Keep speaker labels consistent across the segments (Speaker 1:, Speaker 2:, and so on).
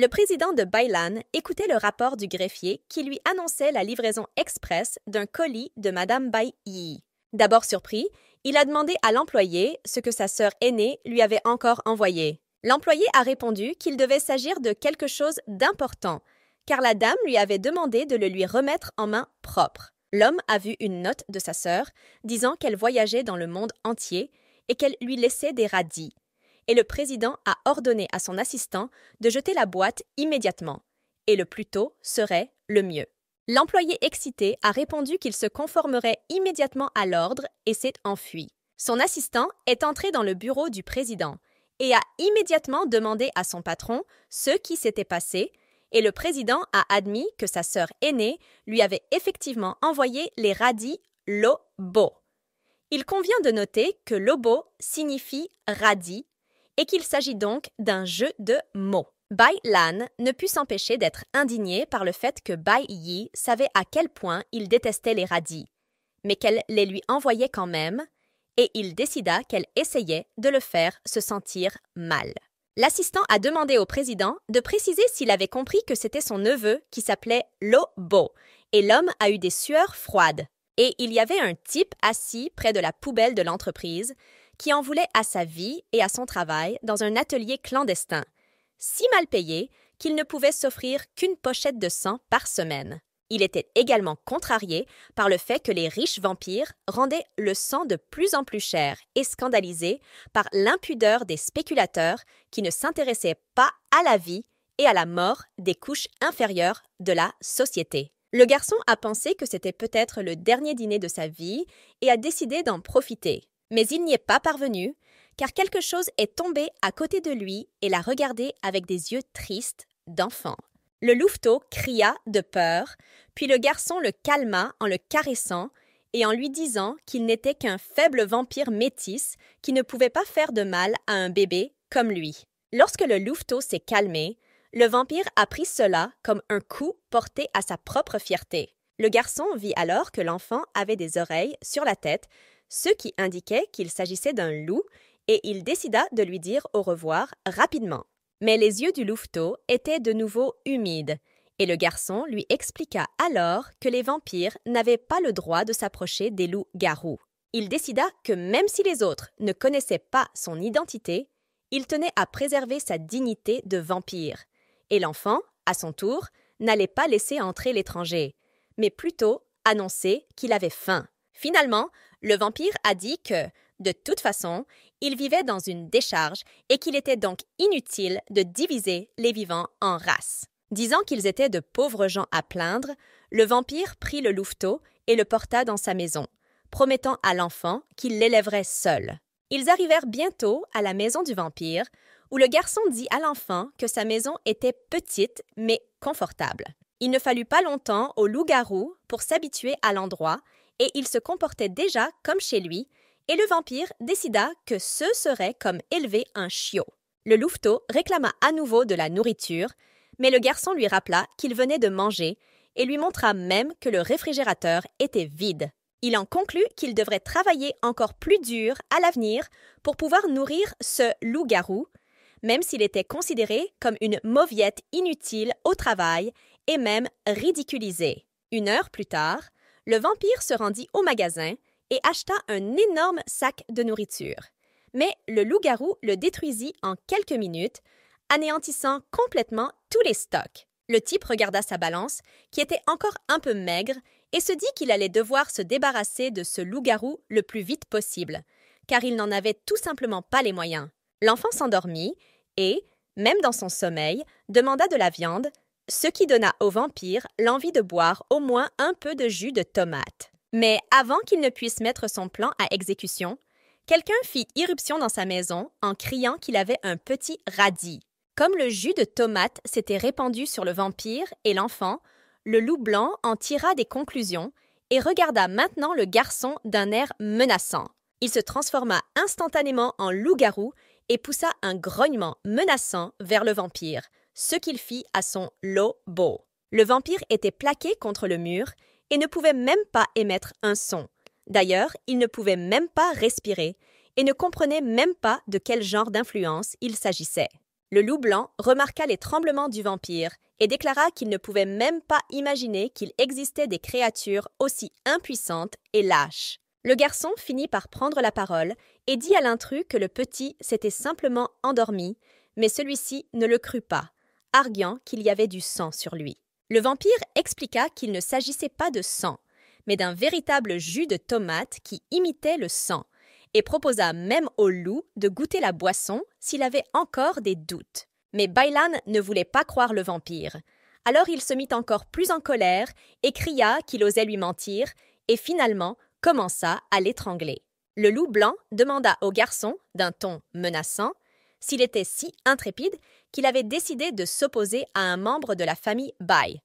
Speaker 1: Le président de Bailan écoutait le rapport du greffier qui lui annonçait la livraison express d'un colis de Madame Bai Yi. D'abord surpris, il a demandé à l'employé ce que sa sœur aînée lui avait encore envoyé. L'employé a répondu qu'il devait s'agir de quelque chose d'important, car la dame lui avait demandé de le lui remettre en main propre. L'homme a vu une note de sa sœur disant qu'elle voyageait dans le monde entier et qu'elle lui laissait des radis et le président a ordonné à son assistant de jeter la boîte immédiatement, et le plus tôt serait le mieux. L'employé excité a répondu qu'il se conformerait immédiatement à l'ordre et s'est enfui. Son assistant est entré dans le bureau du président et a immédiatement demandé à son patron ce qui s'était passé, et le président a admis que sa sœur aînée lui avait effectivement envoyé les radis Lobo. Il convient de noter que Lobo signifie radis et qu'il s'agit donc d'un jeu de mots. Bai Lan ne put s'empêcher d'être indigné par le fait que Bai Yi savait à quel point il détestait les radis, mais qu'elle les lui envoyait quand même, et il décida qu'elle essayait de le faire se sentir mal. L'assistant a demandé au président de préciser s'il avait compris que c'était son neveu qui s'appelait Lo Bo, et l'homme a eu des sueurs froides. Et il y avait un type assis près de la poubelle de l'entreprise, qui en voulait à sa vie et à son travail dans un atelier clandestin, si mal payé qu'il ne pouvait s'offrir qu'une pochette de sang par semaine. Il était également contrarié par le fait que les riches vampires rendaient le sang de plus en plus cher et scandalisé par l'impudeur des spéculateurs qui ne s'intéressaient pas à la vie et à la mort des couches inférieures de la société. Le garçon a pensé que c'était peut-être le dernier dîner de sa vie et a décidé d'en profiter. Mais il n'y est pas parvenu, car quelque chose est tombé à côté de lui et l'a regardé avec des yeux tristes d'enfant. Le louveteau cria de peur, puis le garçon le calma en le caressant et en lui disant qu'il n'était qu'un faible vampire métis qui ne pouvait pas faire de mal à un bébé comme lui. Lorsque le louveteau s'est calmé, le vampire a pris cela comme un coup porté à sa propre fierté. Le garçon vit alors que l'enfant avait des oreilles sur la tête, ce qui indiquait qu'il s'agissait d'un loup, et il décida de lui dire au revoir rapidement. Mais les yeux du louveteau étaient de nouveau humides, et le garçon lui expliqua alors que les vampires n'avaient pas le droit de s'approcher des loups-garous. Il décida que même si les autres ne connaissaient pas son identité, il tenait à préserver sa dignité de vampire, et l'enfant, à son tour, n'allait pas laisser entrer l'étranger, mais plutôt annoncer qu'il avait faim. Finalement, le vampire a dit que, de toute façon, il vivait dans une décharge et qu'il était donc inutile de diviser les vivants en races. Disant qu'ils étaient de pauvres gens à plaindre, le vampire prit le louveteau et le porta dans sa maison, promettant à l'enfant qu'il l'élèverait seul. Ils arrivèrent bientôt à la maison du vampire, où le garçon dit à l'enfant que sa maison était petite mais confortable. Il ne fallut pas longtemps au loup-garou pour s'habituer à l'endroit et il se comportait déjà comme chez lui, et le vampire décida que ce serait comme élever un chiot. Le louveteau réclama à nouveau de la nourriture, mais le garçon lui rappela qu'il venait de manger et lui montra même que le réfrigérateur était vide. Il en conclut qu'il devrait travailler encore plus dur à l'avenir pour pouvoir nourrir ce loup-garou, même s'il était considéré comme une mauviette inutile au travail et même ridiculisé. Une heure plus tard, le vampire se rendit au magasin et acheta un énorme sac de nourriture. Mais le loup-garou le détruisit en quelques minutes, anéantissant complètement tous les stocks. Le type regarda sa balance, qui était encore un peu maigre, et se dit qu'il allait devoir se débarrasser de ce loup-garou le plus vite possible, car il n'en avait tout simplement pas les moyens. L'enfant s'endormit et, même dans son sommeil, demanda de la viande, ce qui donna au vampire l'envie de boire au moins un peu de jus de tomate. Mais avant qu'il ne puisse mettre son plan à exécution, quelqu'un fit irruption dans sa maison en criant qu'il avait un petit radis. Comme le jus de tomate s'était répandu sur le vampire et l'enfant, le loup blanc en tira des conclusions et regarda maintenant le garçon d'un air menaçant. Il se transforma instantanément en loup-garou et poussa un grognement menaçant vers le vampire, ce qu'il fit à son lobo. Le vampire était plaqué contre le mur et ne pouvait même pas émettre un son. D'ailleurs, il ne pouvait même pas respirer et ne comprenait même pas de quel genre d'influence il s'agissait. Le loup blanc remarqua les tremblements du vampire et déclara qu'il ne pouvait même pas imaginer qu'il existait des créatures aussi impuissantes et lâches. Le garçon finit par prendre la parole et dit à l'intrus que le petit s'était simplement endormi, mais celui-ci ne le crut pas arguant qu'il y avait du sang sur lui. Le vampire expliqua qu'il ne s'agissait pas de sang, mais d'un véritable jus de tomate qui imitait le sang, et proposa même au loup de goûter la boisson s'il avait encore des doutes. Mais Bailan ne voulait pas croire le vampire. Alors il se mit encore plus en colère et cria qu'il osait lui mentir, et finalement commença à l'étrangler. Le loup blanc demanda au garçon, d'un ton menaçant, s'il était si intrépide qu'il avait décidé de s'opposer à un membre de la famille Bai.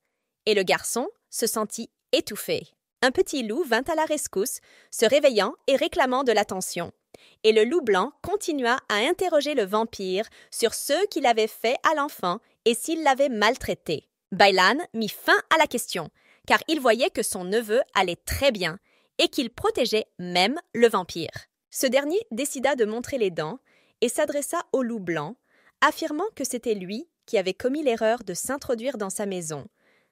Speaker 1: Et le garçon se sentit étouffé. Un petit loup vint à la rescousse, se réveillant et réclamant de l'attention. Et le loup blanc continua à interroger le vampire sur ce qu'il avait fait à l'enfant et s'il l'avait maltraité. Bailan mit fin à la question, car il voyait que son neveu allait très bien et qu'il protégeait même le vampire. Ce dernier décida de montrer les dents, et s'adressa au loup blanc, affirmant que c'était lui qui avait commis l'erreur de s'introduire dans sa maison,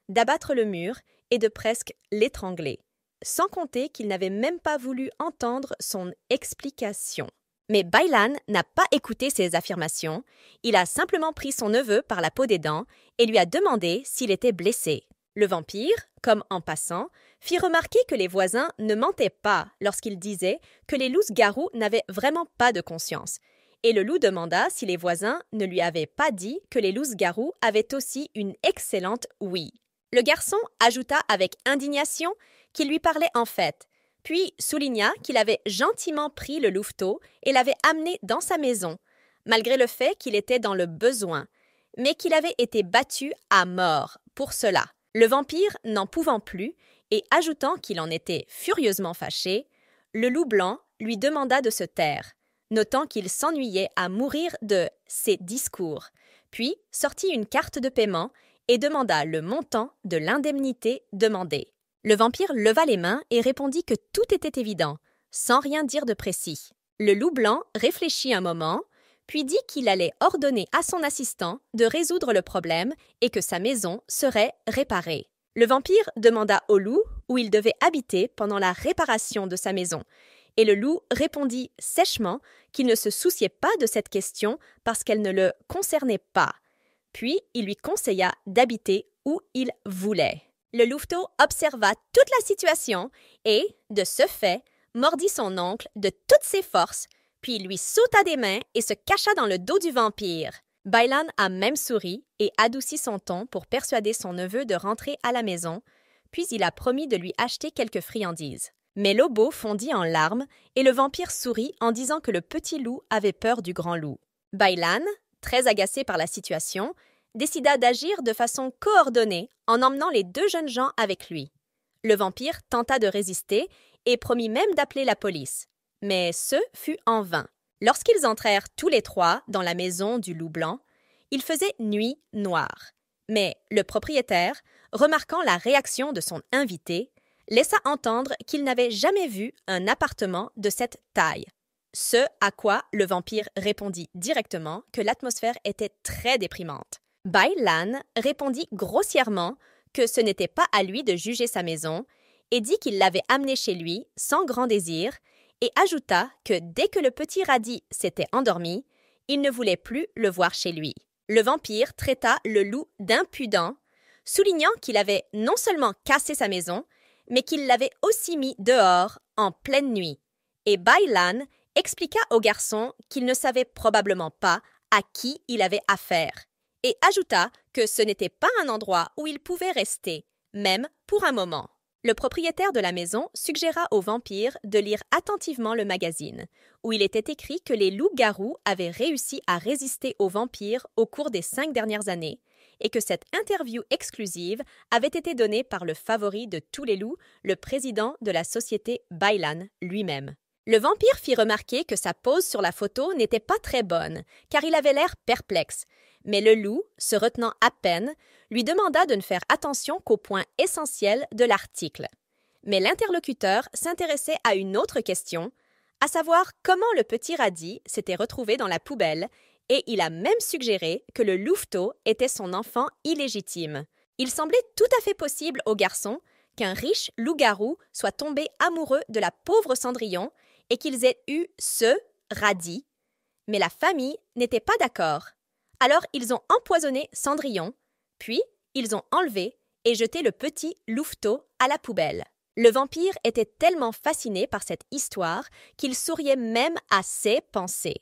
Speaker 1: d'abattre le mur et de presque l'étrangler, sans compter qu'il n'avait même pas voulu entendre son explication. Mais Bailan n'a pas écouté ces affirmations, il a simplement pris son neveu par la peau des dents et lui a demandé s'il était blessé. Le vampire, comme en passant, fit remarquer que les voisins ne mentaient pas lorsqu'ils disaient que les loups-garous n'avaient vraiment pas de conscience, et le loup demanda si les voisins ne lui avaient pas dit que les loups-garous avaient aussi une excellente oui ». Le garçon ajouta avec indignation qu'il lui parlait en fait, puis souligna qu'il avait gentiment pris le louveteau et l'avait amené dans sa maison, malgré le fait qu'il était dans le besoin, mais qu'il avait été battu à mort pour cela. Le vampire n'en pouvant plus, et ajoutant qu'il en était furieusement fâché, le loup blanc lui demanda de se taire, notant qu'il s'ennuyait à mourir de ses discours, puis sortit une carte de paiement et demanda le montant de l'indemnité demandée. Le vampire leva les mains et répondit que tout était évident, sans rien dire de précis. Le loup blanc réfléchit un moment, puis dit qu'il allait ordonner à son assistant de résoudre le problème et que sa maison serait réparée. Le vampire demanda au loup où il devait habiter pendant la réparation de sa maison, et le loup répondit sèchement qu'il ne se souciait pas de cette question parce qu'elle ne le concernait pas. Puis il lui conseilla d'habiter où il voulait. Le louveteau observa toute la situation et, de ce fait, mordit son oncle de toutes ses forces, puis lui sauta des mains et se cacha dans le dos du vampire. Bailan a même souri et adouci son ton pour persuader son neveu de rentrer à la maison, puis il a promis de lui acheter quelques friandises. Mais Lobo fondit en larmes et le vampire sourit en disant que le petit loup avait peur du grand loup. Bailan, très agacé par la situation, décida d'agir de façon coordonnée en emmenant les deux jeunes gens avec lui. Le vampire tenta de résister et promit même d'appeler la police. Mais ce fut en vain. Lorsqu'ils entrèrent tous les trois dans la maison du loup blanc, il faisait nuit noire. Mais le propriétaire, remarquant la réaction de son invité, laissa entendre qu'il n'avait jamais vu un appartement de cette taille. Ce à quoi le vampire répondit directement que l'atmosphère était très déprimante. Bai Lan répondit grossièrement que ce n'était pas à lui de juger sa maison et dit qu'il l'avait amené chez lui sans grand désir et ajouta que dès que le petit radis s'était endormi, il ne voulait plus le voir chez lui. Le vampire traita le loup d'impudent, soulignant qu'il avait non seulement cassé sa maison, mais qu'il l'avait aussi mis dehors en pleine nuit. Et Bailan expliqua au garçon qu'il ne savait probablement pas à qui il avait affaire, et ajouta que ce n'était pas un endroit où il pouvait rester, même pour un moment. Le propriétaire de la maison suggéra au vampire de lire attentivement le magazine, où il était écrit que les loups-garous avaient réussi à résister aux vampires au cours des cinq dernières années, et que cette interview exclusive avait été donnée par le favori de tous les loups, le président de la société Bailan lui-même. Le vampire fit remarquer que sa pose sur la photo n'était pas très bonne, car il avait l'air perplexe. Mais le loup, se retenant à peine, lui demanda de ne faire attention qu'au point essentiel de l'article. Mais l'interlocuteur s'intéressait à une autre question, à savoir comment le petit radis s'était retrouvé dans la poubelle et il a même suggéré que le louveteau était son enfant illégitime. Il semblait tout à fait possible au garçon qu'un riche loup-garou soit tombé amoureux de la pauvre Cendrillon et qu'ils aient eu ce radis. Mais la famille n'était pas d'accord. Alors ils ont empoisonné Cendrillon, puis ils ont enlevé et jeté le petit louveteau à la poubelle. Le vampire était tellement fasciné par cette histoire qu'il souriait même à ses pensées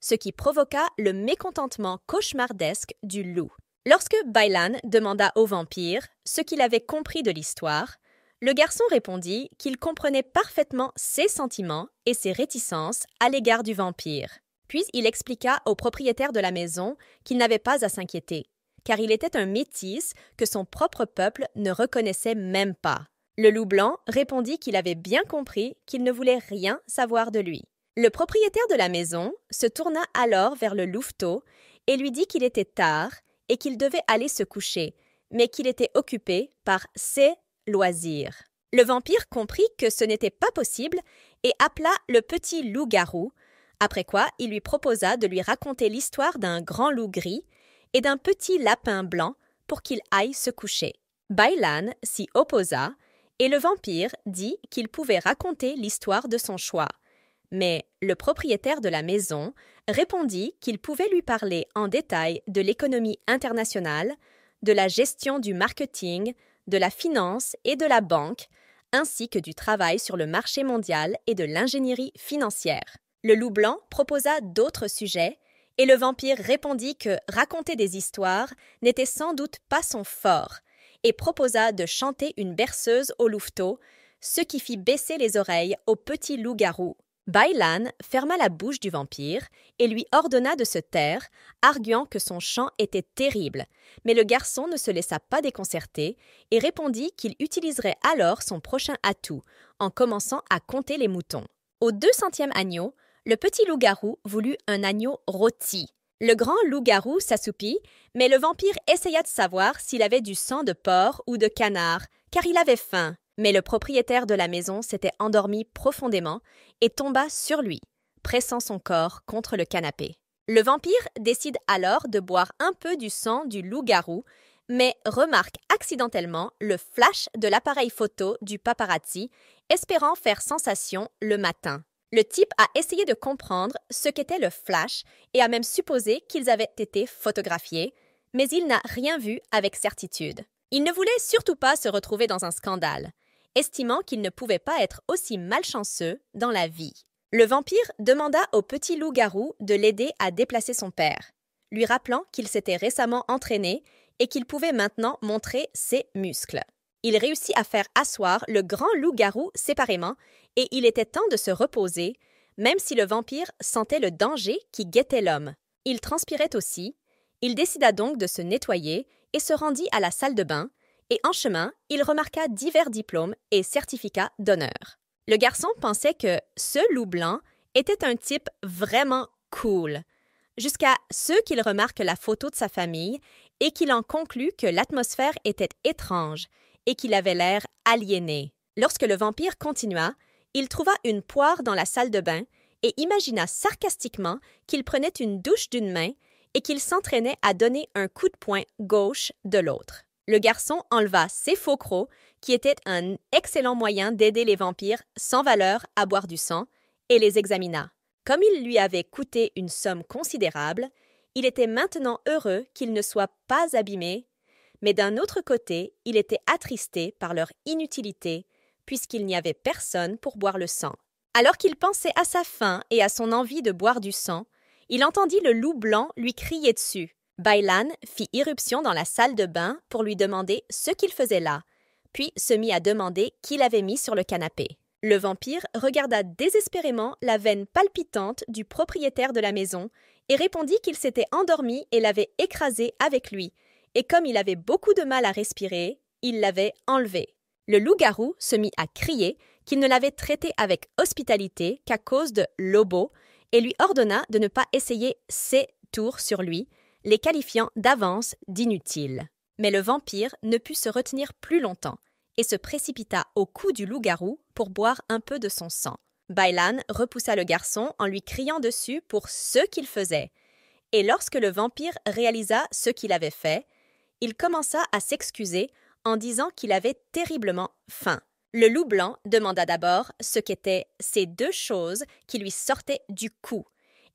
Speaker 1: ce qui provoqua le mécontentement cauchemardesque du loup. Lorsque Bailan demanda au vampire ce qu'il avait compris de l'histoire, le garçon répondit qu'il comprenait parfaitement ses sentiments et ses réticences à l'égard du vampire. Puis il expliqua au propriétaire de la maison qu'il n'avait pas à s'inquiéter, car il était un métis que son propre peuple ne reconnaissait même pas. Le loup blanc répondit qu'il avait bien compris qu'il ne voulait rien savoir de lui. Le propriétaire de la maison se tourna alors vers le louveteau et lui dit qu'il était tard et qu'il devait aller se coucher, mais qu'il était occupé par ses loisirs. Le vampire comprit que ce n'était pas possible et appela le petit loup-garou, après quoi il lui proposa de lui raconter l'histoire d'un grand loup gris et d'un petit lapin blanc pour qu'il aille se coucher. Bailan s'y opposa, et le vampire dit qu'il pouvait raconter l'histoire de son choix mais le propriétaire de la maison répondit qu'il pouvait lui parler en détail de l'économie internationale, de la gestion du marketing, de la finance et de la banque, ainsi que du travail sur le marché mondial et de l'ingénierie financière. Le loup blanc proposa d'autres sujets, et le vampire répondit que raconter des histoires n'était sans doute pas son fort, et proposa de chanter une berceuse au louveteau, ce qui fit baisser les oreilles au petit loup-garou. Bailan ferma la bouche du vampire et lui ordonna de se taire, arguant que son chant était terrible, mais le garçon ne se laissa pas déconcerter et répondit qu'il utiliserait alors son prochain atout, en commençant à compter les moutons. Au deux centième agneau, le petit loup-garou voulut un agneau rôti. Le grand loup-garou s'assoupit, mais le vampire essaya de savoir s'il avait du sang de porc ou de canard, car il avait faim mais le propriétaire de la maison s'était endormi profondément et tomba sur lui, pressant son corps contre le canapé. Le vampire décide alors de boire un peu du sang du loup-garou, mais remarque accidentellement le flash de l'appareil photo du paparazzi, espérant faire sensation le matin. Le type a essayé de comprendre ce qu'était le flash et a même supposé qu'ils avaient été photographiés, mais il n'a rien vu avec certitude. Il ne voulait surtout pas se retrouver dans un scandale estimant qu'il ne pouvait pas être aussi malchanceux dans la vie. Le vampire demanda au petit loup-garou de l'aider à déplacer son père, lui rappelant qu'il s'était récemment entraîné et qu'il pouvait maintenant montrer ses muscles. Il réussit à faire asseoir le grand loup-garou séparément, et il était temps de se reposer, même si le vampire sentait le danger qui guettait l'homme. Il transpirait aussi, il décida donc de se nettoyer et se rendit à la salle de bain, et en chemin, il remarqua divers diplômes et certificats d'honneur. Le garçon pensait que ce loup blanc était un type vraiment cool, jusqu'à ce qu'il remarque la photo de sa famille et qu'il en conclut que l'atmosphère était étrange et qu'il avait l'air aliéné. Lorsque le vampire continua, il trouva une poire dans la salle de bain et imagina sarcastiquement qu'il prenait une douche d'une main et qu'il s'entraînait à donner un coup de poing gauche de l'autre le garçon enleva ses faux crocs, qui étaient un excellent moyen d'aider les vampires sans valeur à boire du sang, et les examina. Comme il lui avait coûté une somme considérable, il était maintenant heureux qu'il ne soit pas abîmé, mais d'un autre côté, il était attristé par leur inutilité, puisqu'il n'y avait personne pour boire le sang. Alors qu'il pensait à sa faim et à son envie de boire du sang, il entendit le loup blanc lui crier dessus. Bailan fit irruption dans la salle de bain pour lui demander ce qu'il faisait là, puis se mit à demander qui l'avait mis sur le canapé. Le vampire regarda désespérément la veine palpitante du propriétaire de la maison et répondit qu'il s'était endormi et l'avait écrasé avec lui, et comme il avait beaucoup de mal à respirer, il l'avait enlevé. Le loup-garou se mit à crier qu'il ne l'avait traité avec hospitalité qu'à cause de Lobo et lui ordonna de ne pas essayer ses tours sur lui, les qualifiant d'avance d'inutiles. Mais le vampire ne put se retenir plus longtemps et se précipita au cou du loup-garou pour boire un peu de son sang. Bailan repoussa le garçon en lui criant dessus pour ce qu'il faisait. Et lorsque le vampire réalisa ce qu'il avait fait, il commença à s'excuser en disant qu'il avait terriblement faim. Le loup blanc demanda d'abord ce qu'étaient ces deux choses qui lui sortaient du cou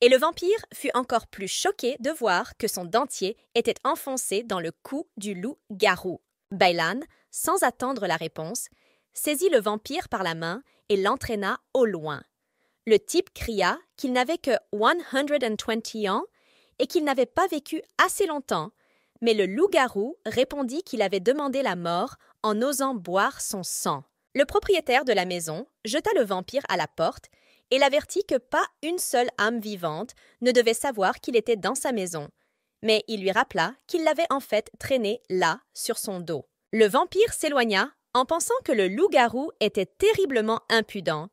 Speaker 1: et le vampire fut encore plus choqué de voir que son dentier était enfoncé dans le cou du loup-garou. Bailan, sans attendre la réponse, saisit le vampire par la main et l'entraîna au loin. Le type cria qu'il n'avait que 120 ans et qu'il n'avait pas vécu assez longtemps, mais le loup-garou répondit qu'il avait demandé la mort en osant boire son sang. Le propriétaire de la maison jeta le vampire à la porte et l'avertit que pas une seule âme vivante ne devait savoir qu'il était dans sa maison. Mais il lui rappela qu'il l'avait en fait traîné là, sur son dos. Le vampire s'éloigna en pensant que le loup-garou était terriblement impudent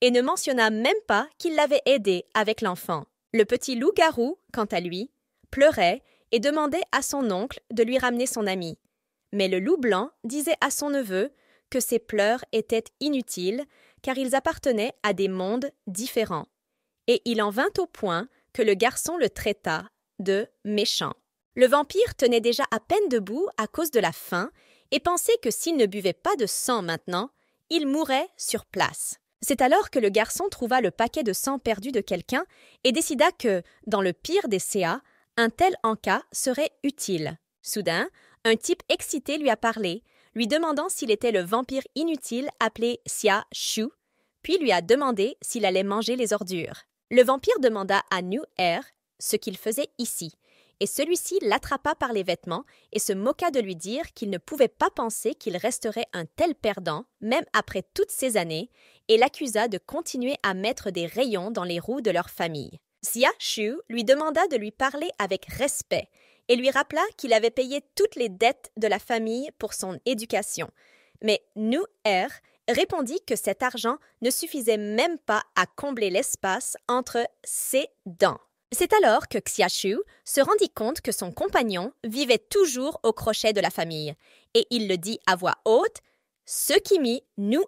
Speaker 1: et ne mentionna même pas qu'il l'avait aidé avec l'enfant. Le petit loup-garou, quant à lui, pleurait et demandait à son oncle de lui ramener son ami. Mais le loup blanc disait à son neveu que ses pleurs étaient inutiles car ils appartenaient à des mondes différents. Et il en vint au point que le garçon le traita de méchant. Le vampire tenait déjà à peine debout à cause de la faim et pensait que s'il ne buvait pas de sang maintenant, il mourrait sur place. C'est alors que le garçon trouva le paquet de sang perdu de quelqu'un et décida que, dans le pire des CA, un tel encas serait utile. Soudain, un type excité lui a parlé, lui demandant s'il était le vampire inutile appelé Xia Shu, puis lui a demandé s'il allait manger les ordures. Le vampire demanda à New Air ce qu'il faisait ici, et celui-ci l'attrapa par les vêtements et se moqua de lui dire qu'il ne pouvait pas penser qu'il resterait un tel perdant, même après toutes ces années, et l'accusa de continuer à mettre des rayons dans les roues de leur famille. Xia Shu lui demanda de lui parler avec respect et lui rappela qu'il avait payé toutes les dettes de la famille pour son éducation. Mais Nu répondit que cet argent ne suffisait même pas à combler l'espace entre ses dents. C'est alors que Xiaxu se rendit compte que son compagnon vivait toujours au crochet de la famille, et il le dit à voix haute, ce qui mit Nu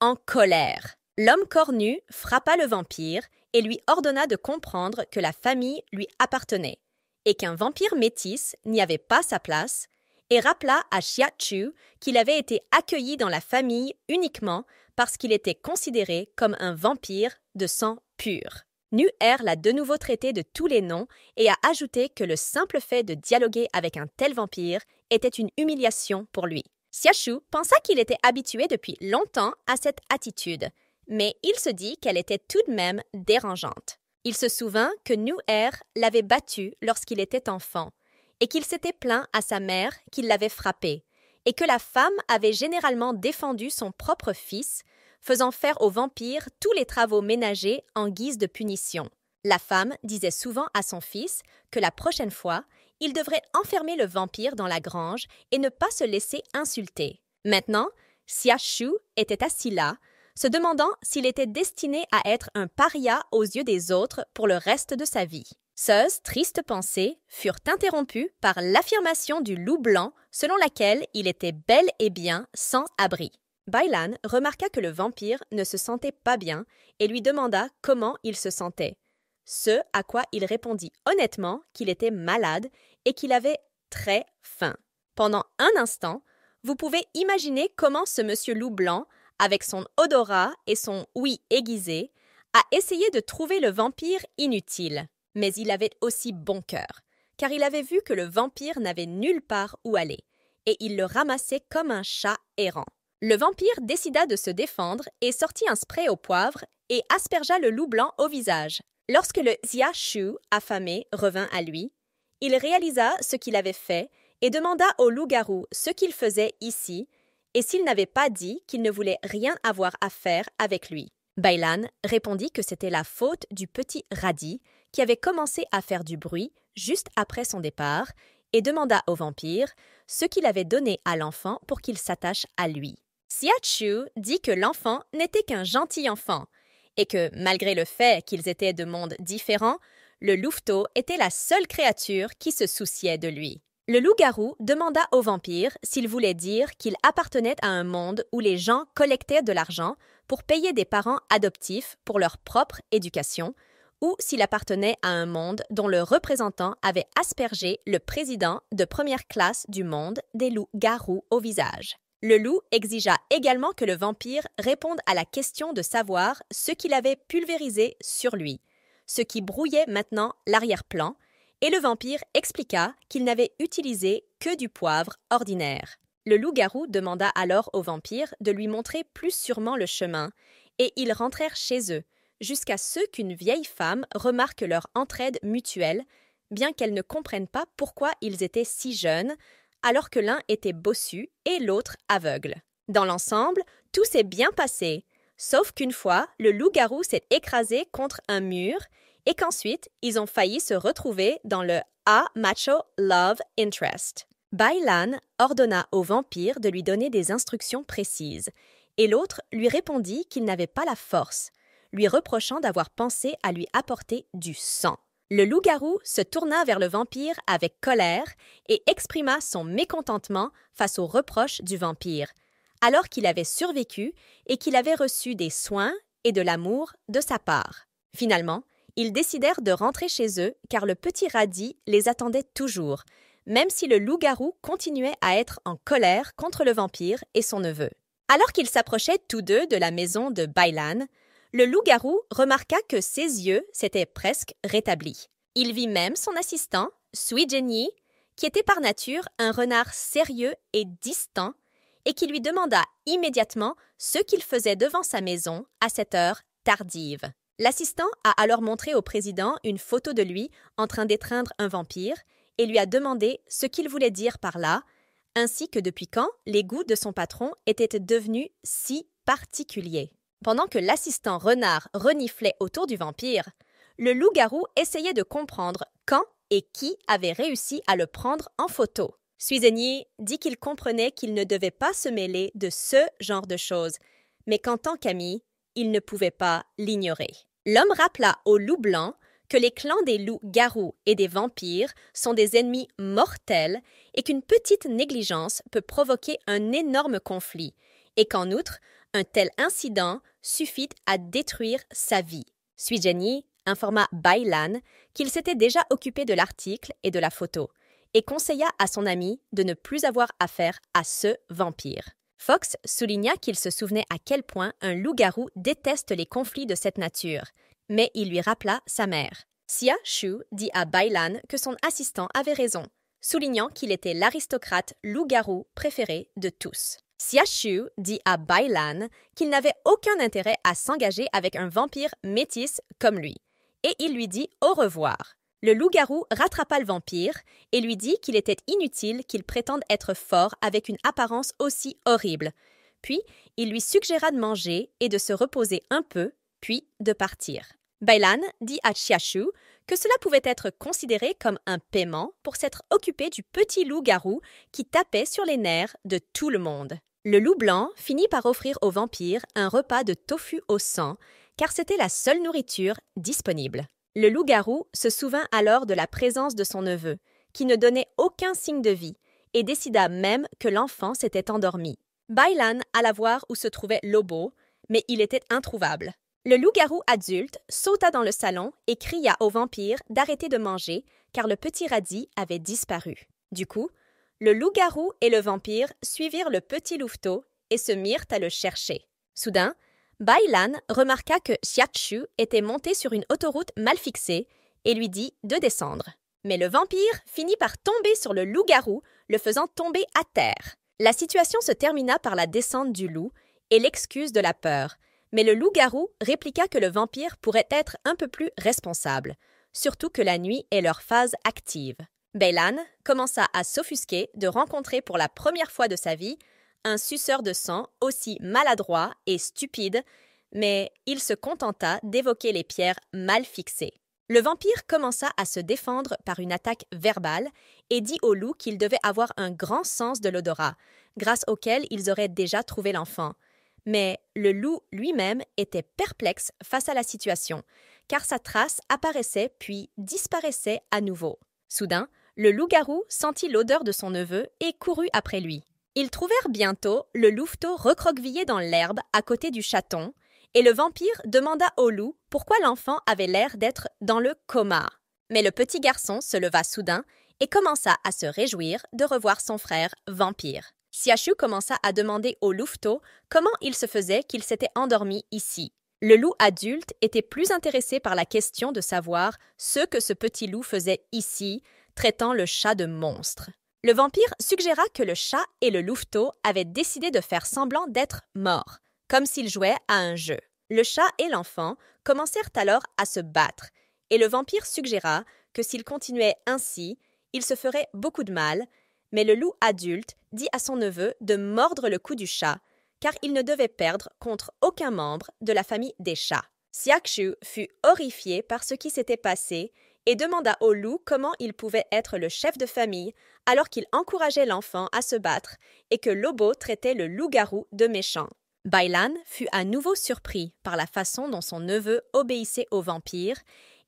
Speaker 1: en colère. L'homme cornu frappa le vampire et lui ordonna de comprendre que la famille lui appartenait et qu'un vampire métis n'y avait pas sa place, et rappela à Xia Chu qu'il avait été accueilli dans la famille uniquement parce qu'il était considéré comme un vampire de sang pur. Nuer l'a de nouveau traité de tous les noms et a ajouté que le simple fait de dialoguer avec un tel vampire était une humiliation pour lui. Chu pensa qu'il était habitué depuis longtemps à cette attitude, mais il se dit qu'elle était tout de même dérangeante. Il se souvint que Nuer l'avait battu lorsqu'il était enfant, et qu'il s'était plaint à sa mère qu'il l'avait frappé, et que la femme avait généralement défendu son propre fils, faisant faire au vampire tous les travaux ménagers en guise de punition. La femme disait souvent à son fils que la prochaine fois, il devrait enfermer le vampire dans la grange et ne pas se laisser insulter. Maintenant, Siachou était assis là, se demandant s'il était destiné à être un paria aux yeux des autres pour le reste de sa vie. Ces tristes pensées furent interrompues par l'affirmation du loup blanc selon laquelle il était bel et bien sans abri. Bailan remarqua que le vampire ne se sentait pas bien et lui demanda comment il se sentait. Ce à quoi il répondit honnêtement qu'il était malade et qu'il avait très faim. Pendant un instant, vous pouvez imaginer comment ce monsieur loup blanc avec son odorat et son oui » aiguisé, a essayé de trouver le vampire inutile. Mais il avait aussi bon cœur, car il avait vu que le vampire n'avait nulle part où aller, et il le ramassait comme un chat errant. Le vampire décida de se défendre et sortit un spray au poivre et aspergea le loup blanc au visage. Lorsque le Xia Shu, affamé, revint à lui, il réalisa ce qu'il avait fait et demanda au loup-garou ce qu'il faisait ici et s'il n'avait pas dit qu'il ne voulait rien avoir à faire avec lui. Bailan répondit que c'était la faute du petit radis qui avait commencé à faire du bruit juste après son départ et demanda au vampire ce qu'il avait donné à l'enfant pour qu'il s'attache à lui. Siachu dit que l'enfant n'était qu'un gentil enfant et que, malgré le fait qu'ils étaient de mondes différents, le louveteau était la seule créature qui se souciait de lui. Le loup-garou demanda au vampire s'il voulait dire qu'il appartenait à un monde où les gens collectaient de l'argent pour payer des parents adoptifs pour leur propre éducation, ou s'il appartenait à un monde dont le représentant avait aspergé le président de première classe du monde des loups-garous au visage. Le loup exigea également que le vampire réponde à la question de savoir ce qu'il avait pulvérisé sur lui, ce qui brouillait maintenant l'arrière-plan, et le vampire expliqua qu'il n'avait utilisé que du poivre ordinaire. Le loup-garou demanda alors au vampire de lui montrer plus sûrement le chemin, et ils rentrèrent chez eux, jusqu'à ce qu'une vieille femme remarque leur entraide mutuelle, bien qu'elle ne comprenne pas pourquoi ils étaient si jeunes, alors que l'un était bossu et l'autre aveugle. Dans l'ensemble, tout s'est bien passé, sauf qu'une fois, le loup-garou s'est écrasé contre un mur et qu'ensuite, ils ont failli se retrouver dans le A Macho Love Interest. Bailan ordonna au vampire de lui donner des instructions précises, et l'autre lui répondit qu'il n'avait pas la force, lui reprochant d'avoir pensé à lui apporter du sang. Le loup-garou se tourna vers le vampire avec colère et exprima son mécontentement face aux reproches du vampire, alors qu'il avait survécu et qu'il avait reçu des soins et de l'amour de sa part. Finalement, ils décidèrent de rentrer chez eux car le petit radis les attendait toujours, même si le loup-garou continuait à être en colère contre le vampire et son neveu. Alors qu'ils s'approchaient tous deux de la maison de Bailan, le loup-garou remarqua que ses yeux s'étaient presque rétablis. Il vit même son assistant, Sui Jenny, qui était par nature un renard sérieux et distant, et qui lui demanda immédiatement ce qu'il faisait devant sa maison à cette heure tardive. L'assistant a alors montré au président une photo de lui en train d'étreindre un vampire et lui a demandé ce qu'il voulait dire par là, ainsi que depuis quand les goûts de son patron étaient devenus si particuliers. Pendant que l'assistant renard reniflait autour du vampire, le loup-garou essayait de comprendre quand et qui avait réussi à le prendre en photo. Suizenier dit qu'il comprenait qu'il ne devait pas se mêler de ce genre de choses, mais qu'en tant qu'ami, il ne pouvait pas l'ignorer l'homme rappela au loup blanc que les clans des loups-garous et des vampires sont des ennemis mortels et qu'une petite négligence peut provoquer un énorme conflit, et qu'en outre, un tel incident suffit à détruire sa vie. Suijeni informa Bailan qu'il s'était déjà occupé de l'article et de la photo, et conseilla à son ami de ne plus avoir affaire à ce vampire. Fox souligna qu'il se souvenait à quel point un loup-garou déteste les conflits de cette nature, mais il lui rappela sa mère. Xia Shu dit à Bailan que son assistant avait raison, soulignant qu'il était l'aristocrate loup-garou préféré de tous. Xia Shu dit à Bailan qu'il n'avait aucun intérêt à s'engager avec un vampire métis comme lui, et il lui dit au revoir. Le loup-garou rattrapa le vampire et lui dit qu'il était inutile qu'il prétende être fort avec une apparence aussi horrible. Puis, il lui suggéra de manger et de se reposer un peu, puis de partir. Bailan dit à Chiachu que cela pouvait être considéré comme un paiement pour s'être occupé du petit loup-garou qui tapait sur les nerfs de tout le monde. Le loup blanc finit par offrir au vampire un repas de tofu au sang, car c'était la seule nourriture disponible. Le loup-garou se souvint alors de la présence de son neveu, qui ne donnait aucun signe de vie, et décida même que l'enfant s'était endormi. Bailan alla voir où se trouvait Lobo, mais il était introuvable. Le loup-garou adulte sauta dans le salon et cria au vampire d'arrêter de manger, car le petit radis avait disparu. Du coup, le loup-garou et le vampire suivirent le petit louveteau et se mirent à le chercher. Soudain, Bailan remarqua que Xiachu était monté sur une autoroute mal fixée et lui dit de descendre. Mais le vampire finit par tomber sur le loup-garou, le faisant tomber à terre. La situation se termina par la descente du loup et l'excuse de la peur, mais le loup-garou répliqua que le vampire pourrait être un peu plus responsable, surtout que la nuit est leur phase active. Bailan commença à s'offusquer de rencontrer pour la première fois de sa vie un suceur de sang aussi maladroit et stupide, mais il se contenta d'évoquer les pierres mal fixées. Le vampire commença à se défendre par une attaque verbale et dit au loup qu'il devait avoir un grand sens de l'odorat, grâce auquel ils auraient déjà trouvé l'enfant. Mais le loup lui-même était perplexe face à la situation, car sa trace apparaissait puis disparaissait à nouveau. Soudain, le loup-garou sentit l'odeur de son neveu et courut après lui. Ils trouvèrent bientôt le louveteau recroquevillé dans l'herbe à côté du chaton, et le vampire demanda au loup pourquoi l'enfant avait l'air d'être dans le coma. Mais le petit garçon se leva soudain et commença à se réjouir de revoir son frère vampire. Siachu commença à demander au louveteau comment il se faisait qu'il s'était endormi ici. Le loup adulte était plus intéressé par la question de savoir ce que ce petit loup faisait ici, traitant le chat de monstre. Le vampire suggéra que le chat et le louveteau avaient décidé de faire semblant d'être morts, comme s'ils jouaient à un jeu. Le chat et l'enfant commencèrent alors à se battre, et le vampire suggéra que s'ils continuaient ainsi, ils se feraient beaucoup de mal, mais le loup adulte dit à son neveu de mordre le cou du chat, car il ne devait perdre contre aucun membre de la famille des chats. Siakshu fut horrifié par ce qui s'était passé et demanda au loup comment il pouvait être le chef de famille alors qu'il encourageait l'enfant à se battre et que Lobo traitait le loup-garou de méchant. Bailan fut à nouveau surpris par la façon dont son neveu obéissait aux vampires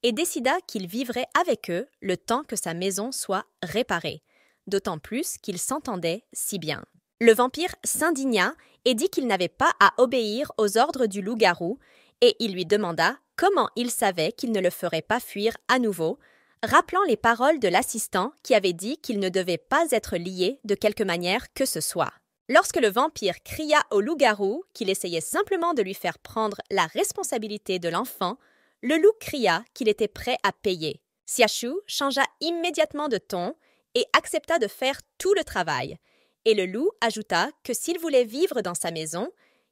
Speaker 1: et décida qu'il vivrait avec eux le temps que sa maison soit réparée, d'autant plus qu'ils s'entendaient si bien. Le vampire s'indigna et dit qu'il n'avait pas à obéir aux ordres du loup-garou, et il lui demanda comment il savait qu'il ne le ferait pas fuir à nouveau, rappelant les paroles de l'assistant qui avait dit qu'il ne devait pas être lié de quelque manière que ce soit. Lorsque le vampire cria au loup-garou qu'il essayait simplement de lui faire prendre la responsabilité de l'enfant, le loup cria qu'il était prêt à payer. Siachu changea immédiatement de ton et accepta de faire tout le travail. Et le loup ajouta que s'il voulait vivre dans sa maison,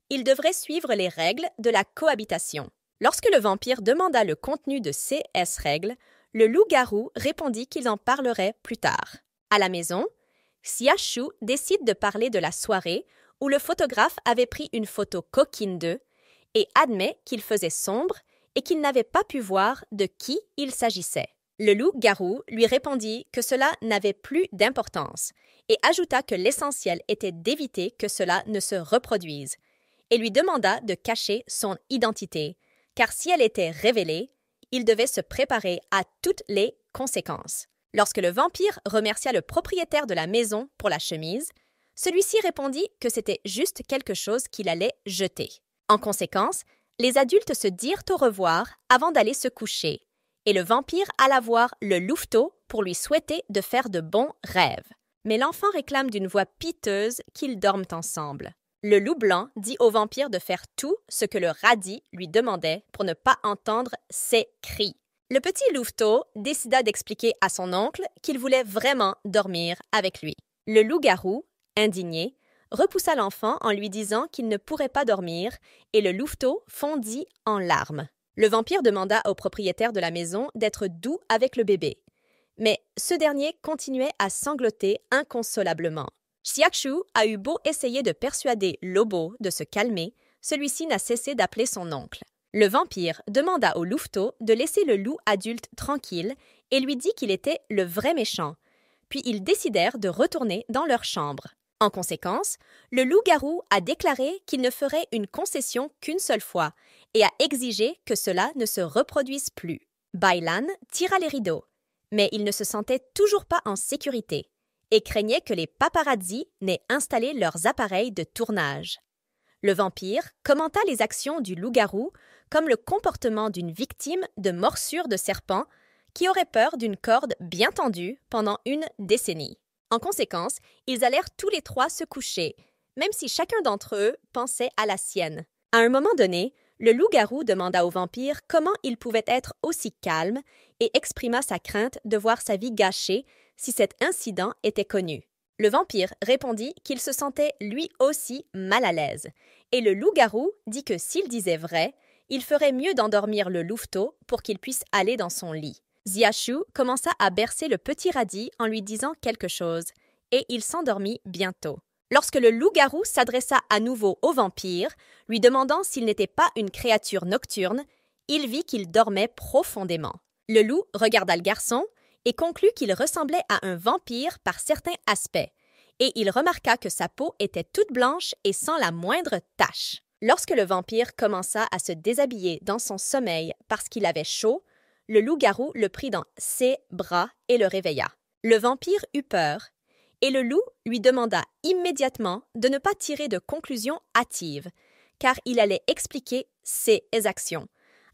Speaker 1: il devrait suivre les règles de la cohabitation. Lorsque le vampire demanda le contenu de ces S-règles, le loup-garou répondit qu'il en parlerait plus tard. À la maison, Siachou décide de parler de la soirée où le photographe avait pris une photo coquine d'eux et admet qu'il faisait sombre et qu'il n'avait pas pu voir de qui il s'agissait. Le loup-garou lui répondit que cela n'avait plus d'importance et ajouta que l'essentiel était d'éviter que cela ne se reproduise et lui demanda de cacher son identité car si elle était révélée, il devait se préparer à toutes les conséquences. Lorsque le vampire remercia le propriétaire de la maison pour la chemise, celui-ci répondit que c'était juste quelque chose qu'il allait jeter. En conséquence, les adultes se dirent au revoir avant d'aller se coucher, et le vampire alla voir le louveteau pour lui souhaiter de faire de bons rêves. Mais l'enfant réclame d'une voix piteuse qu'ils dorment ensemble. Le loup blanc dit au vampire de faire tout ce que le radis lui demandait pour ne pas entendre ses cris. Le petit louveteau décida d'expliquer à son oncle qu'il voulait vraiment dormir avec lui. Le loup-garou, indigné, repoussa l'enfant en lui disant qu'il ne pourrait pas dormir et le louveteau fondit en larmes. Le vampire demanda au propriétaire de la maison d'être doux avec le bébé. Mais ce dernier continuait à sangloter inconsolablement. Xiaxu a eu beau essayer de persuader Lobo de se calmer, celui-ci n'a cessé d'appeler son oncle. Le vampire demanda au louveteau de laisser le loup adulte tranquille et lui dit qu'il était le vrai méchant. Puis ils décidèrent de retourner dans leur chambre. En conséquence, le loup-garou a déclaré qu'il ne ferait une concession qu'une seule fois et a exigé que cela ne se reproduise plus. Bailan tira les rideaux, mais il ne se sentait toujours pas en sécurité et craignait que les paparazzis n'aient installé leurs appareils de tournage. Le vampire commenta les actions du loup-garou comme le comportement d'une victime de morsure de serpent qui aurait peur d'une corde bien tendue pendant une décennie. En conséquence, ils allèrent tous les trois se coucher, même si chacun d'entre eux pensait à la sienne. À un moment donné, le loup-garou demanda au vampire comment il pouvait être aussi calme et exprima sa crainte de voir sa vie gâchée si cet incident était connu. Le vampire répondit qu'il se sentait lui aussi mal à l'aise, et le loup-garou dit que s'il disait vrai, il ferait mieux d'endormir le louveteau pour qu'il puisse aller dans son lit. Ziachu commença à bercer le petit radis en lui disant quelque chose, et il s'endormit bientôt. Lorsque le loup-garou s'adressa à nouveau au vampire, lui demandant s'il n'était pas une créature nocturne, il vit qu'il dormait profondément. Le loup regarda le garçon, et conclut qu'il ressemblait à un vampire par certains aspects, et il remarqua que sa peau était toute blanche et sans la moindre tache. Lorsque le vampire commença à se déshabiller dans son sommeil parce qu'il avait chaud, le loup-garou le prit dans ses bras et le réveilla. Le vampire eut peur, et le loup lui demanda immédiatement de ne pas tirer de conclusions hâtives, car il allait expliquer ses actions.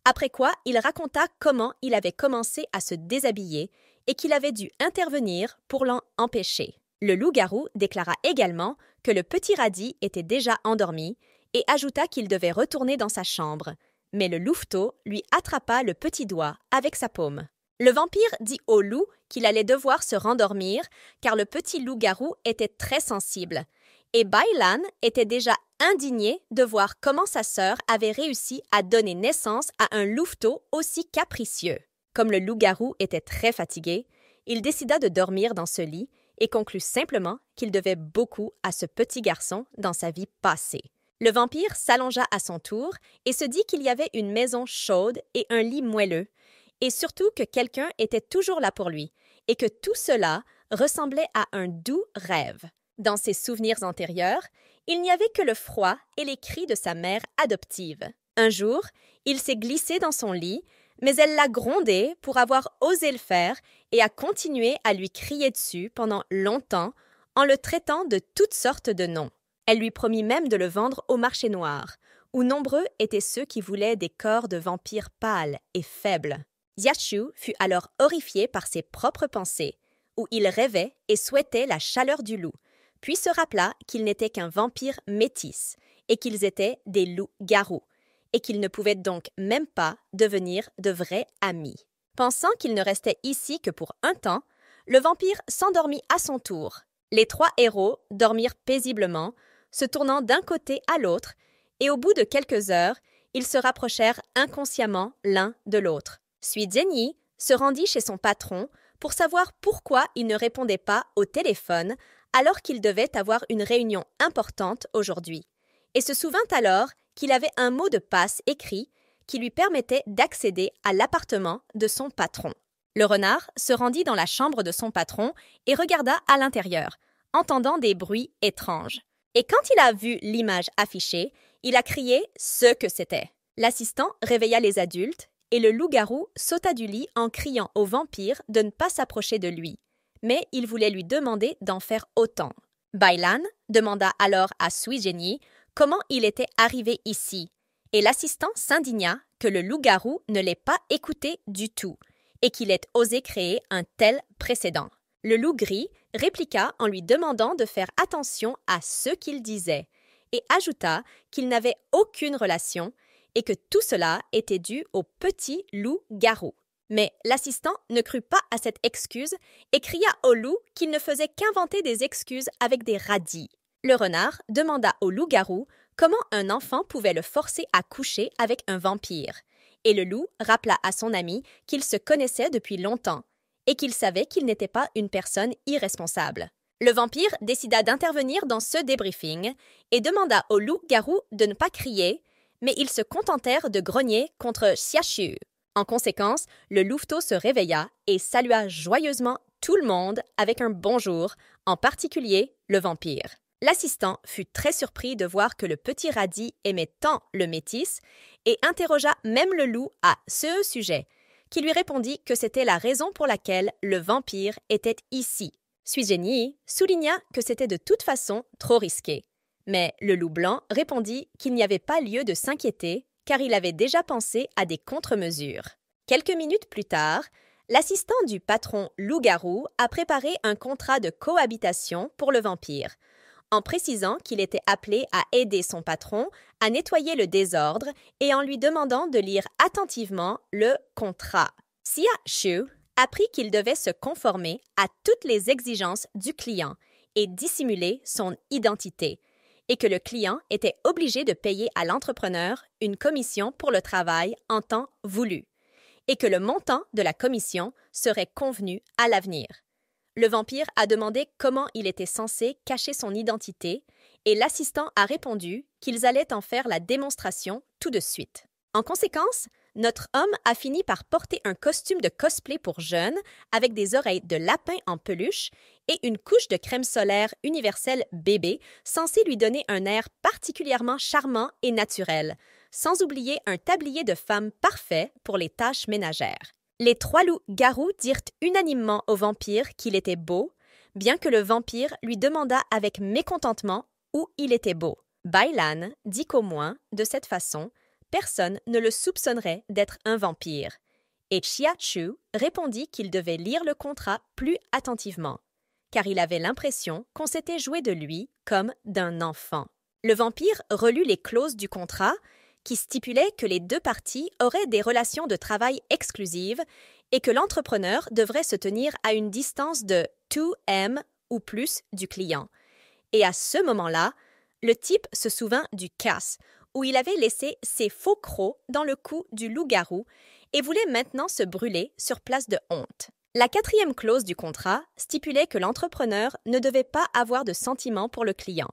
Speaker 1: Après quoi, il raconta comment il avait commencé à se déshabiller et qu'il avait dû intervenir pour l'en empêcher. Le loup-garou déclara également que le petit radis était déjà endormi et ajouta qu'il devait retourner dans sa chambre. Mais le louveteau lui attrapa le petit doigt avec sa paume. Le vampire dit au loup qu'il allait devoir se rendormir car le petit loup-garou était très sensible. Et Bailan était déjà indigné de voir comment sa sœur avait réussi à donner naissance à un louveteau aussi capricieux. Comme le loup-garou était très fatigué, il décida de dormir dans ce lit et conclut simplement qu'il devait beaucoup à ce petit garçon dans sa vie passée. Le vampire s'allongea à son tour et se dit qu'il y avait une maison chaude et un lit moelleux, et surtout que quelqu'un était toujours là pour lui, et que tout cela ressemblait à un doux rêve. Dans ses souvenirs antérieurs, il n'y avait que le froid et les cris de sa mère adoptive. Un jour, il s'est glissé dans son lit, mais elle l'a grondé pour avoir osé le faire et a continué à lui crier dessus pendant longtemps en le traitant de toutes sortes de noms. Elle lui promit même de le vendre au marché noir, où nombreux étaient ceux qui voulaient des corps de vampires pâles et faibles. Yashu fut alors horrifié par ses propres pensées, où il rêvait et souhaitait la chaleur du loup, puis se rappela qu'il n'était qu'un vampire métis et qu'ils étaient des loups-garous, et qu'ils ne pouvaient donc même pas devenir de vrais amis. Pensant qu'il ne restait ici que pour un temps, le vampire s'endormit à son tour. Les trois héros dormirent paisiblement, se tournant d'un côté à l'autre, et au bout de quelques heures, ils se rapprochèrent inconsciemment l'un de l'autre. Suizeni se rendit chez son patron pour savoir pourquoi il ne répondait pas au téléphone alors qu'il devait avoir une réunion importante aujourd'hui, et se souvint alors qu'il avait un mot de passe écrit qui lui permettait d'accéder à l'appartement de son patron. Le renard se rendit dans la chambre de son patron et regarda à l'intérieur, entendant des bruits étranges. Et quand il a vu l'image affichée, il a crié ce que c'était. L'assistant réveilla les adultes et le loup-garou sauta du lit en criant au vampire de ne pas s'approcher de lui. Mais il voulait lui demander d'en faire autant. Bailan demanda alors à Sui comment il était arrivé ici, et l'assistant s'indigna que le loup-garou ne l'ait pas écouté du tout, et qu'il ait osé créer un tel précédent. Le loup gris répliqua en lui demandant de faire attention à ce qu'il disait, et ajouta qu'il n'avait aucune relation, et que tout cela était dû au petit loup-garou. Mais l'assistant ne crut pas à cette excuse et cria au loup qu'il ne faisait qu'inventer des excuses avec des radis le renard demanda au loup-garou comment un enfant pouvait le forcer à coucher avec un vampire, et le loup rappela à son ami qu'il se connaissait depuis longtemps, et qu'il savait qu'il n'était pas une personne irresponsable. Le vampire décida d'intervenir dans ce débriefing et demanda au loup-garou de ne pas crier, mais ils se contentèrent de grogner contre Xiachu. En conséquence, le louveteau se réveilla et salua joyeusement tout le monde avec un bonjour, en particulier le vampire. L'assistant fut très surpris de voir que le petit radis aimait tant le métis et interrogea même le loup à ce sujet, qui lui répondit que c'était la raison pour laquelle le vampire était ici. Suigeni souligna que c'était de toute façon trop risqué. Mais le loup blanc répondit qu'il n'y avait pas lieu de s'inquiéter car il avait déjà pensé à des contre-mesures. Quelques minutes plus tard, l'assistant du patron loup-garou a préparé un contrat de cohabitation pour le vampire, en précisant qu'il était appelé à aider son patron à nettoyer le désordre et en lui demandant de lire attentivement le contrat. Xia Xu apprit qu'il devait se conformer à toutes les exigences du client et dissimuler son identité, et que le client était obligé de payer à l'entrepreneur une commission pour le travail en temps voulu, et que le montant de la commission serait convenu à l'avenir. Le vampire a demandé comment il était censé cacher son identité, et l'assistant a répondu qu'ils allaient en faire la démonstration tout de suite. En conséquence, notre homme a fini par porter un costume de cosplay pour jeunes avec des oreilles de lapin en peluche et une couche de crème solaire universelle bébé censée lui donner un air particulièrement charmant et naturel, sans oublier un tablier de femme parfait pour les tâches ménagères. Les trois loups-garous dirent unanimement au vampire qu'il était beau, bien que le vampire lui demanda avec mécontentement où il était beau. Bailan dit qu'au moins, de cette façon, personne ne le soupçonnerait d'être un vampire. Et Chia Chu répondit qu'il devait lire le contrat plus attentivement, car il avait l'impression qu'on s'était joué de lui comme d'un enfant. Le vampire relut les clauses du contrat qui stipulait que les deux parties auraient des relations de travail exclusives et que l'entrepreneur devrait se tenir à une distance de 2M ou plus du client. Et à ce moment-là, le type se souvint du cas où il avait laissé ses faux crocs dans le cou du loup-garou et voulait maintenant se brûler sur place de honte. La quatrième clause du contrat stipulait que l'entrepreneur ne devait pas avoir de sentiments pour le client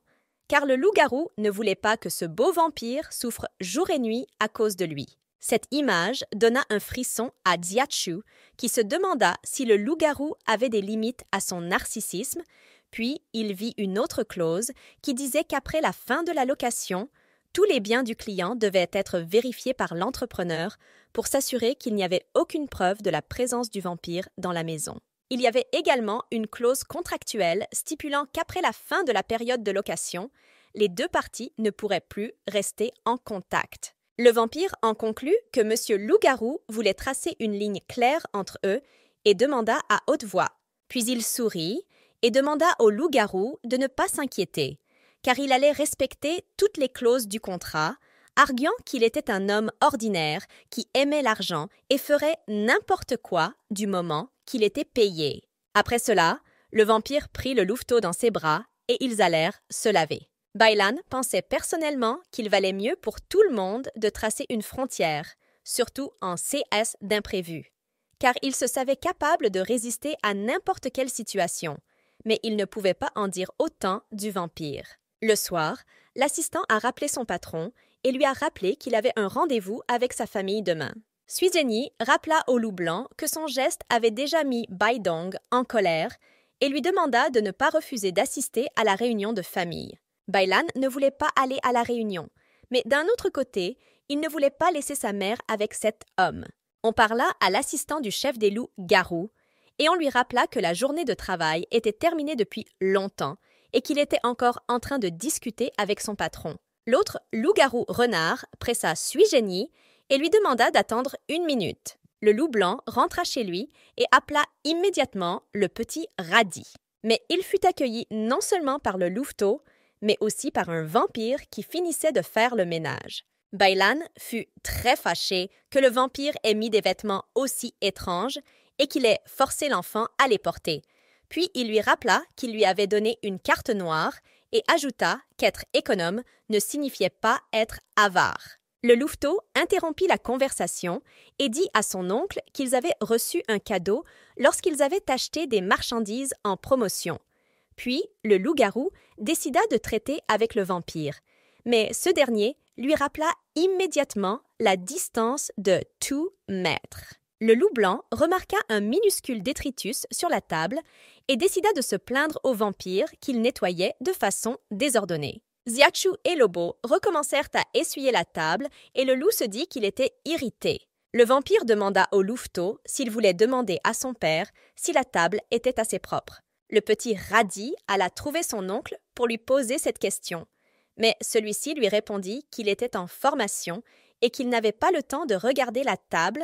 Speaker 1: car le loup-garou ne voulait pas que ce beau vampire souffre jour et nuit à cause de lui. Cette image donna un frisson à Diachu, qui se demanda si le loup-garou avait des limites à son narcissisme, puis il vit une autre clause qui disait qu'après la fin de la location, tous les biens du client devaient être vérifiés par l'entrepreneur pour s'assurer qu'il n'y avait aucune preuve de la présence du vampire dans la maison. Il y avait également une clause contractuelle stipulant qu'après la fin de la période de location, les deux parties ne pourraient plus rester en contact. Le vampire en conclut que M. Loup-garou voulait tracer une ligne claire entre eux et demanda à haute voix. Puis il sourit et demanda au loup-garou de ne pas s'inquiéter, car il allait respecter toutes les clauses du contrat, arguant qu'il était un homme ordinaire qui aimait l'argent et ferait n'importe quoi du moment qu'il était payé. Après cela, le vampire prit le louveteau dans ses bras et ils allèrent se laver. Bailan pensait personnellement qu'il valait mieux pour tout le monde de tracer une frontière, surtout en CS d'imprévu, car il se savait capable de résister à n'importe quelle situation, mais il ne pouvait pas en dire autant du vampire. Le soir, l'assistant a rappelé son patron et lui a rappelé qu'il avait un rendez-vous avec sa famille demain. Suizeni rappela au loup blanc que son geste avait déjà mis Baidong en colère et lui demanda de ne pas refuser d'assister à la réunion de famille. Bailan ne voulait pas aller à la réunion, mais d'un autre côté, il ne voulait pas laisser sa mère avec cet homme. On parla à l'assistant du chef des loups, Garou, et on lui rappela que la journée de travail était terminée depuis longtemps et qu'il était encore en train de discuter avec son patron. L'autre, loup-garou renard, pressa sui et lui demanda d'attendre une minute. Le loup blanc rentra chez lui et appela immédiatement le petit radis. Mais il fut accueilli non seulement par le louveteau, mais aussi par un vampire qui finissait de faire le ménage. Bailan fut très fâché que le vampire ait mis des vêtements aussi étranges et qu'il ait forcé l'enfant à les porter. Puis il lui rappela qu'il lui avait donné une carte noire et ajouta qu'être économe ne signifiait pas être avare. Le louveteau interrompit la conversation et dit à son oncle qu'ils avaient reçu un cadeau lorsqu'ils avaient acheté des marchandises en promotion. Puis le loup-garou décida de traiter avec le vampire, mais ce dernier lui rappela immédiatement la distance de tout mètres. Le loup blanc remarqua un minuscule détritus sur la table et décida de se plaindre au vampire qu'il nettoyait de façon désordonnée. Ziachu et Lobo recommencèrent à essuyer la table et le loup se dit qu'il était irrité. Le vampire demanda au louveteau s'il voulait demander à son père si la table était assez propre. Le petit radis alla trouver son oncle pour lui poser cette question, mais celui-ci lui répondit qu'il était en formation et qu'il n'avait pas le temps de regarder la table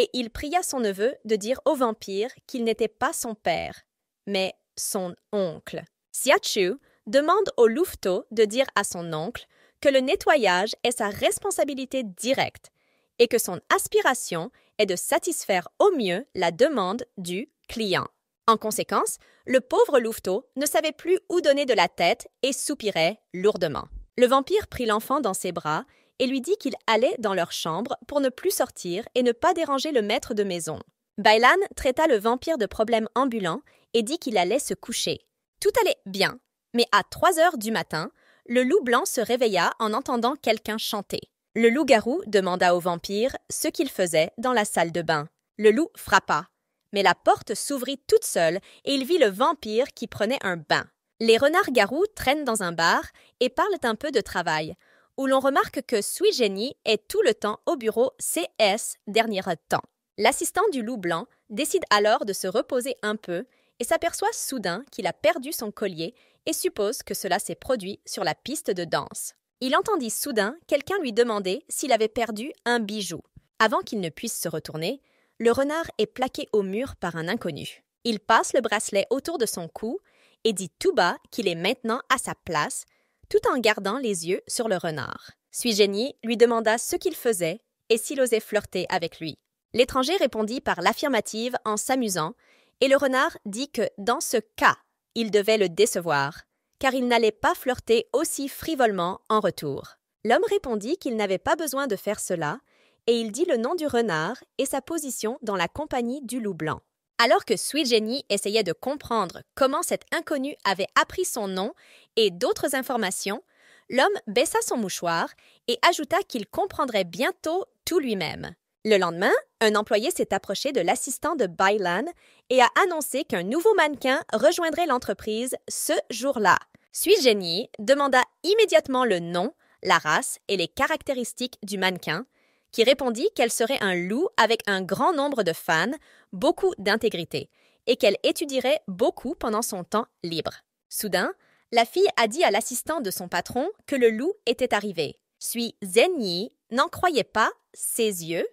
Speaker 1: et il pria son neveu de dire au vampire qu'il n'était pas son père, mais son oncle. Siachu demande au louveteau de dire à son oncle que le nettoyage est sa responsabilité directe et que son aspiration est de satisfaire au mieux la demande du client. En conséquence, le pauvre louveteau ne savait plus où donner de la tête et soupirait lourdement. Le vampire prit l'enfant dans ses bras et lui dit qu'il allait dans leur chambre pour ne plus sortir et ne pas déranger le maître de maison. Bailan traita le vampire de problème ambulant et dit qu'il allait se coucher. Tout allait bien, mais à trois heures du matin, le loup blanc se réveilla en entendant quelqu'un chanter. Le loup-garou demanda au vampire ce qu'il faisait dans la salle de bain. Le loup frappa, mais la porte s'ouvrit toute seule et il vit le vampire qui prenait un bain. Les renards-garous traînent dans un bar et parlent un peu de travail où l'on remarque que Sui est tout le temps au bureau CS dernier temps. L'assistant du loup blanc décide alors de se reposer un peu et s'aperçoit soudain qu'il a perdu son collier et suppose que cela s'est produit sur la piste de danse. Il entendit soudain quelqu'un lui demander s'il avait perdu un bijou. Avant qu'il ne puisse se retourner, le renard est plaqué au mur par un inconnu. Il passe le bracelet autour de son cou et dit tout bas qu'il est maintenant à sa place tout en gardant les yeux sur le renard. Suigénie lui demanda ce qu'il faisait et s'il osait flirter avec lui. L'étranger répondit par l'affirmative en s'amusant, et le renard dit que dans ce cas, il devait le décevoir, car il n'allait pas flirter aussi frivolement en retour. L'homme répondit qu'il n'avait pas besoin de faire cela, et il dit le nom du renard et sa position dans la compagnie du loup blanc. Alors que Sweet Jenny essayait de comprendre comment cet inconnu avait appris son nom et d'autres informations, l'homme baissa son mouchoir et ajouta qu'il comprendrait bientôt tout lui-même. Le lendemain, un employé s'est approché de l'assistant de Bylan et a annoncé qu'un nouveau mannequin rejoindrait l'entreprise ce jour-là. Sweet Jenny demanda immédiatement le nom, la race et les caractéristiques du mannequin, qui répondit qu'elle serait un loup avec un grand nombre de fans, beaucoup d'intégrité et qu'elle étudierait beaucoup pendant son temps libre. Soudain, la fille a dit à l'assistant de son patron que le loup était arrivé. Sui Zhenyi n'en croyait pas ses yeux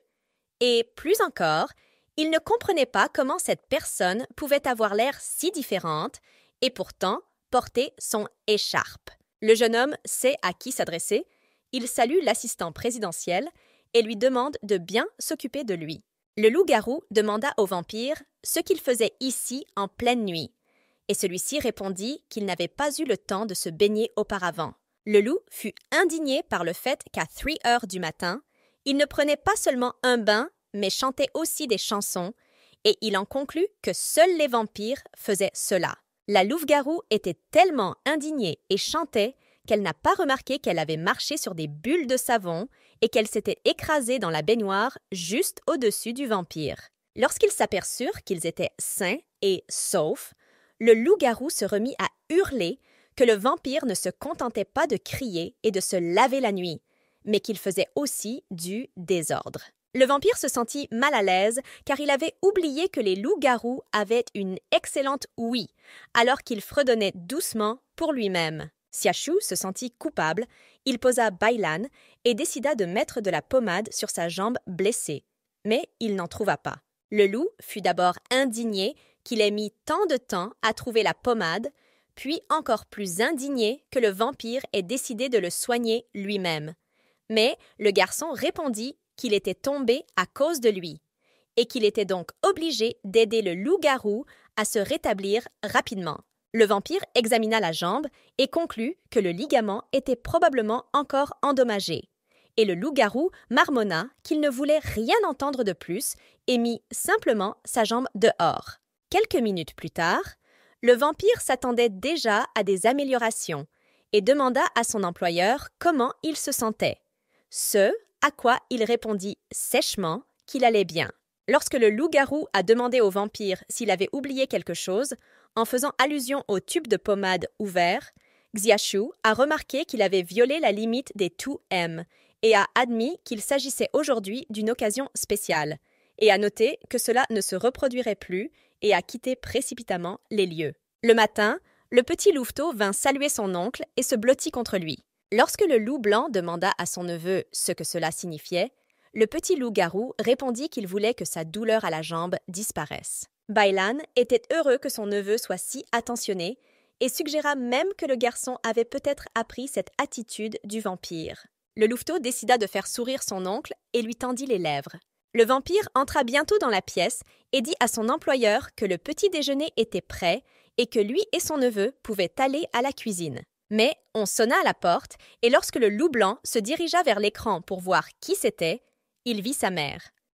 Speaker 1: et, plus encore, il ne comprenait pas comment cette personne pouvait avoir l'air si différente et pourtant porter son écharpe. Le jeune homme sait à qui s'adresser, il salue l'assistant présidentiel et lui demande de bien s'occuper de lui. Le loup-garou demanda au vampire ce qu'il faisait ici en pleine nuit, et celui-ci répondit qu'il n'avait pas eu le temps de se baigner auparavant. Le loup fut indigné par le fait qu'à 3 heures du matin, il ne prenait pas seulement un bain, mais chantait aussi des chansons, et il en conclut que seuls les vampires faisaient cela. La louve-garou était tellement indignée et chantait qu'elle n'a pas remarqué qu'elle avait marché sur des bulles de savon et qu'elle s'était écrasée dans la baignoire juste au-dessus du vampire. Lorsqu'ils s'aperçurent qu'ils étaient sains et saufs, le loup-garou se remit à hurler que le vampire ne se contentait pas de crier et de se laver la nuit, mais qu'il faisait aussi du désordre. Le vampire se sentit mal à l'aise car il avait oublié que les loups-garous avaient une excellente ouïe, alors qu'il fredonnait doucement pour lui-même. Siachou se sentit coupable il posa Bailan et décida de mettre de la pommade sur sa jambe blessée. Mais il n'en trouva pas. Le loup fut d'abord indigné qu'il ait mis tant de temps à trouver la pommade, puis encore plus indigné que le vampire ait décidé de le soigner lui-même. Mais le garçon répondit qu'il était tombé à cause de lui, et qu'il était donc obligé d'aider le loup-garou à se rétablir rapidement. Le vampire examina la jambe et conclut que le ligament était probablement encore endommagé. Et le loup-garou marmonna qu'il ne voulait rien entendre de plus et mit simplement sa jambe dehors. Quelques minutes plus tard, le vampire s'attendait déjà à des améliorations et demanda à son employeur comment il se sentait. Ce à quoi il répondit sèchement qu'il allait bien. Lorsque le loup-garou a demandé au vampire s'il avait oublié quelque chose, en faisant allusion au tube de pommade ouvert, Xiaoshu a remarqué qu'il avait violé la limite des 2M et a admis qu'il s'agissait aujourd'hui d'une occasion spéciale, et a noté que cela ne se reproduirait plus et a quitté précipitamment les lieux. Le matin, le petit louveteau vint saluer son oncle et se blottit contre lui. Lorsque le loup blanc demanda à son neveu ce que cela signifiait, le petit loup-garou répondit qu'il voulait que sa douleur à la jambe disparaisse. Bailan était heureux que son neveu soit si attentionné et suggéra même que le garçon avait peut-être appris cette attitude du vampire. Le louveteau décida de faire sourire son oncle et lui tendit les lèvres. Le vampire entra bientôt dans la pièce et dit à son employeur que le petit déjeuner était prêt et que lui et son neveu pouvaient aller à la cuisine. Mais on sonna à la porte, et lorsque le loup blanc se dirigea vers l'écran pour voir qui c'était, il vit sa mère.